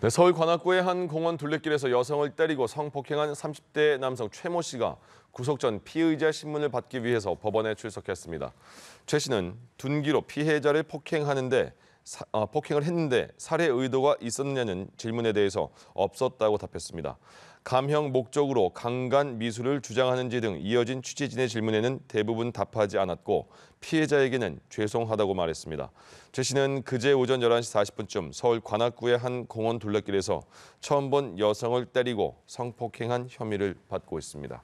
네, 서울 관악구의 한 공원 둘레길에서 여성을 때리고 성폭행한 30대 남성 최모 씨가 구속 전 피의자 신문을 받기 위해서 법원에 출석했습니다. 최 씨는 둔기로 피해자를 폭행하는데 사, 어, 폭행을 했는데 살해 의도가 있었느냐는 질문에 대해서 없었다고 답했습니다. 감형 목적으로 강간 미수를 주장하는지 등 이어진 취재진의 질문에는 대부분 답하지 않았고 피해자에게는 죄송하다고 말했습니다. 최 씨는 그제 오전 11시 40분쯤 서울 관악구의 한 공원 둘레길에서 처음 본 여성을 때리고 성폭행한 혐의를 받고 있습니다.